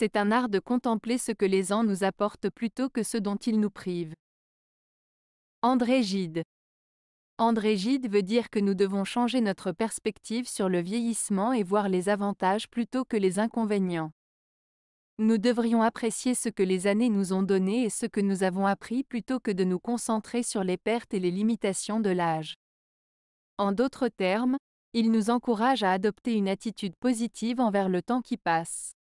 C'est un art de contempler ce que les ans nous apportent plutôt que ce dont ils nous privent. André Gide André Gide veut dire que nous devons changer notre perspective sur le vieillissement et voir les avantages plutôt que les inconvénients. Nous devrions apprécier ce que les années nous ont donné et ce que nous avons appris plutôt que de nous concentrer sur les pertes et les limitations de l'âge. En d'autres termes, il nous encourage à adopter une attitude positive envers le temps qui passe.